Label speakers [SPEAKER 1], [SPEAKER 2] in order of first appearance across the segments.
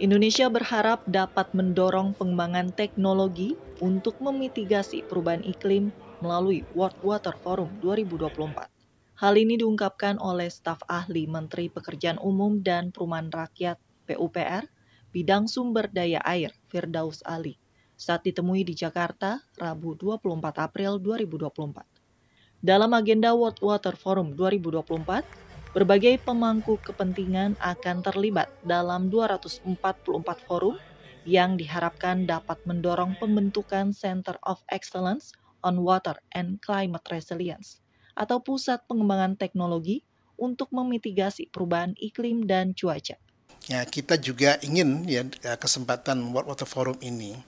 [SPEAKER 1] Indonesia berharap dapat mendorong pengembangan teknologi untuk memitigasi perubahan iklim melalui World Water Forum 2024. Hal ini diungkapkan oleh staf ahli Menteri Pekerjaan Umum dan Perumahan Rakyat PUPR bidang sumber daya air Firdaus Ali saat ditemui di Jakarta Rabu 24 April 2024. Dalam agenda World Water Forum 2024, Berbagai pemangku kepentingan akan terlibat dalam 244 forum yang diharapkan dapat mendorong pembentukan Center of Excellence on Water and Climate Resilience atau Pusat Pengembangan Teknologi untuk memitigasi perubahan iklim dan cuaca.
[SPEAKER 2] Ya, kita juga ingin ya eh, kesempatan World Water Forum ini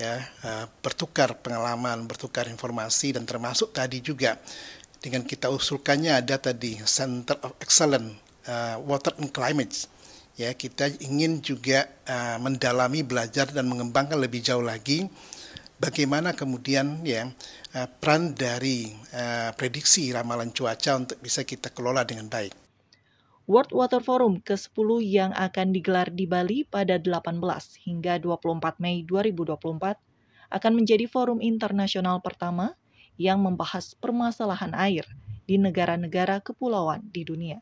[SPEAKER 2] ya eh, bertukar pengalaman, bertukar informasi dan termasuk tadi juga dengan kita usulkannya ada tadi Center of Excellence uh, Water and Climate. Ya, kita ingin juga uh, mendalami, belajar dan mengembangkan lebih jauh lagi bagaimana kemudian ya uh, peran dari uh, prediksi ramalan cuaca untuk bisa kita kelola dengan baik.
[SPEAKER 1] World Water Forum ke-10 yang akan digelar di Bali pada 18 hingga 24 Mei 2024 akan menjadi forum internasional pertama yang membahas permasalahan air di negara-negara kepulauan di dunia.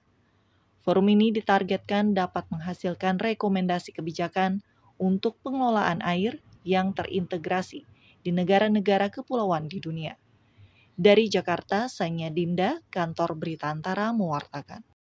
[SPEAKER 1] Forum ini ditargetkan dapat menghasilkan rekomendasi kebijakan untuk pengelolaan air yang terintegrasi di negara-negara kepulauan di dunia. Dari Jakarta, Sanya Dinda, Kantor Berita Antara mewartakan.